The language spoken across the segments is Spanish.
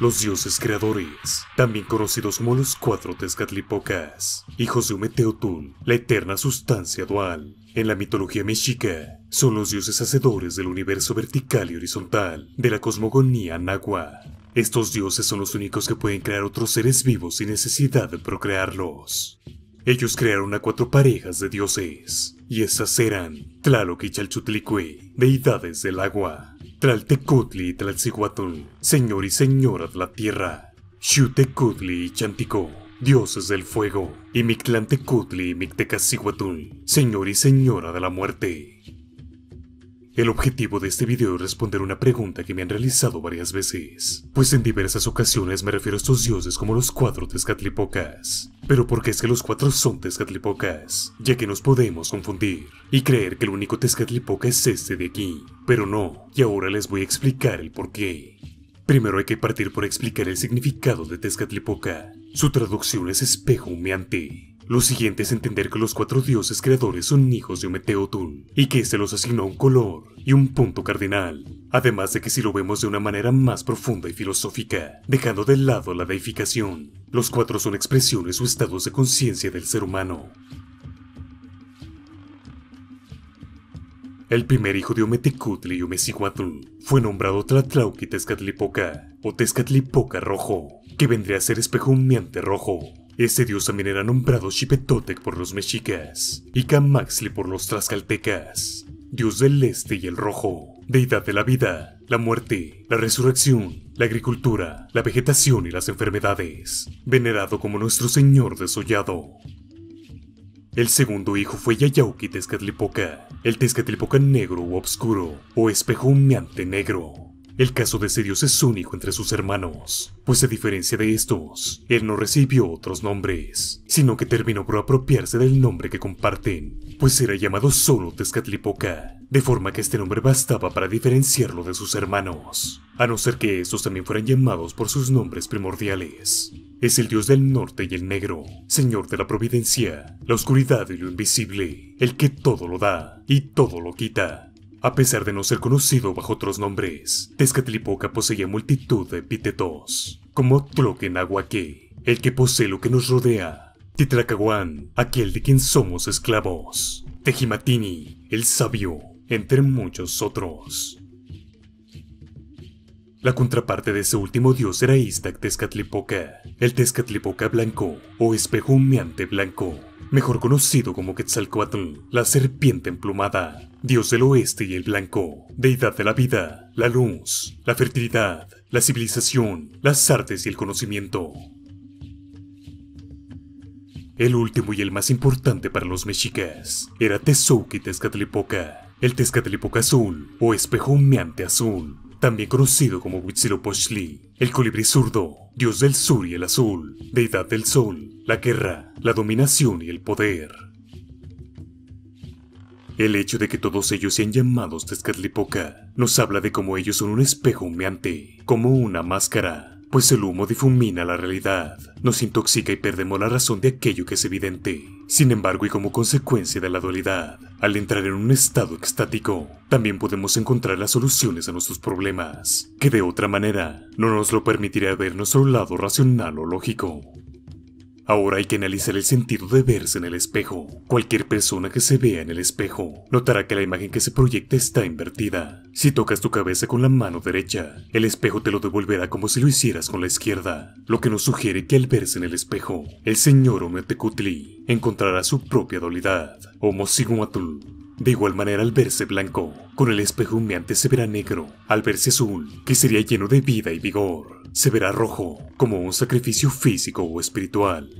los dioses creadores, también conocidos como los cuatro Tezcatlipocas, hijos de Umeteotl, la eterna sustancia dual. En la mitología mexica, son los dioses hacedores del universo vertical y horizontal de la cosmogonía náhuatl. Estos dioses son los únicos que pueden crear otros seres vivos sin necesidad de procrearlos. Ellos crearon a cuatro parejas de dioses, y esas eran Tlaloc y Chalchutlicue, deidades del agua, Tlaltecutli y Tlalcihuatl, señor y señora de la tierra, Xutecutli y Chantico, dioses del fuego, y Mictlantecutli y Mictecacihuatl, señor y señora de la muerte. El objetivo de este video es responder una pregunta que me han realizado varias veces, pues en diversas ocasiones me refiero a estos dioses como los cuatro Tezcatlipocas, pero ¿por qué es que los cuatro son Tezcatlipocas? Ya que nos podemos confundir y creer que el único Tezcatlipoca es este de aquí. Pero no, y ahora les voy a explicar el por qué. Primero hay que partir por explicar el significado de Tezcatlipoca. Su traducción es espejo humeante, lo siguiente es entender que los cuatro dioses creadores son hijos de Ometeotl y que se este los asignó un color y un punto cardinal, además de que si lo vemos de una manera más profunda y filosófica, dejando de lado la deificación, los cuatro son expresiones o estados de conciencia del ser humano, El primer hijo de Ometecutli y Omecihuatl fue nombrado Tlatlauqui Tezcatlipoca o Tezcatlipoca Rojo, que vendría a ser espejo humeante rojo, este dios también era nombrado Xipetotec por los mexicas y Camaxli por los tlaxcaltecas, dios del este y el rojo, deidad de la vida, la muerte, la resurrección, la agricultura, la vegetación y las enfermedades, venerado como nuestro señor desollado. El segundo hijo fue Yayauki Tezcatlipoca, el Tezcatlipoca negro u obscuro, o espejo humeante negro, el caso de ese dios es único entre sus hermanos, pues a diferencia de estos, él no recibió otros nombres, sino que terminó por apropiarse del nombre que comparten, pues era llamado solo Tezcatlipoca, de forma que este nombre bastaba para diferenciarlo de sus hermanos, a no ser que estos también fueran llamados por sus nombres primordiales. Es el dios del norte y el negro, señor de la providencia, la oscuridad y lo invisible, el que todo lo da y todo lo quita, a pesar de no ser conocido bajo otros nombres, Tezcatlipoca poseía multitud de epítetos, como Tloquenahuaque, el que posee lo que nos rodea, Titracahuán, aquel de quien somos esclavos, Tejimatini, el sabio, entre muchos otros. La contraparte de ese último dios era Iztac Tezcatlipoca, el Tezcatlipoca blanco o espejo blanco, mejor conocido como Quetzalcoatl, la serpiente emplumada, dios del oeste y el blanco, deidad de la vida, la luz, la fertilidad, la civilización, las artes y el conocimiento. El último y el más importante para los mexicas era Tezouki Tezcatlipoca, el Tezcatlipoca azul o espejo humeante azul, también conocido como Huitzilopochtli, el colibrí zurdo, dios del sur y el azul, deidad del sol, la guerra, la dominación y el poder. El hecho de que todos ellos sean llamados Tezcatlipoca nos habla de cómo ellos son un espejo humeante, como una máscara, pues el humo difumina la realidad, nos intoxica y perdemos la razón de aquello que es evidente. Sin embargo, y como consecuencia de la dualidad, al entrar en un estado extático, también podemos encontrar las soluciones a nuestros problemas, que de otra manera no nos lo permitiría ver nuestro lado racional o lógico. Ahora hay que analizar el sentido de verse en el espejo. Cualquier persona que se vea en el espejo notará que la imagen que se proyecta está invertida. Si tocas tu cabeza con la mano derecha, el espejo te lo devolverá como si lo hicieras con la izquierda, lo que nos sugiere que al verse en el espejo, el señor Omeotecutli encontrará su propia dualidad, Homo Sigumatul. De igual manera al verse blanco, con el espejo humeante se verá negro, al verse azul, que sería lleno de vida y vigor se verá rojo como un sacrificio físico o espiritual.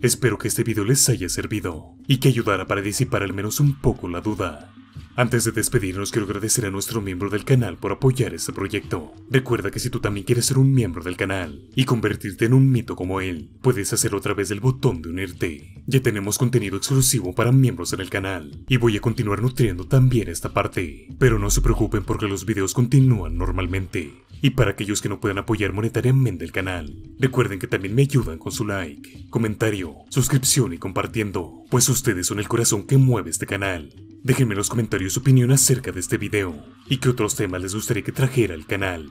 Espero que este video les haya servido y que ayudara para disipar al menos un poco la duda. Antes de despedirnos, quiero agradecer a nuestro miembro del canal por apoyar este proyecto. Recuerda que si tú también quieres ser un miembro del canal y convertirte en un mito como él, puedes hacerlo a través del botón de unirte. Ya tenemos contenido exclusivo para miembros en el canal y voy a continuar nutriendo también esta parte. Pero no se preocupen porque los videos continúan normalmente y para aquellos que no puedan apoyar monetariamente el canal. Recuerden que también me ayudan con su like, comentario, suscripción y compartiendo, pues ustedes son el corazón que mueve este canal. Déjenme en los comentarios su opinión acerca de este video y qué otros temas les gustaría que trajera al canal.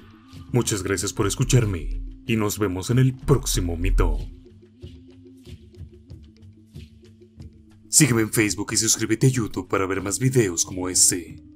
Muchas gracias por escucharme y nos vemos en el próximo mito. Sígueme en Facebook y suscríbete a YouTube para ver más videos como este.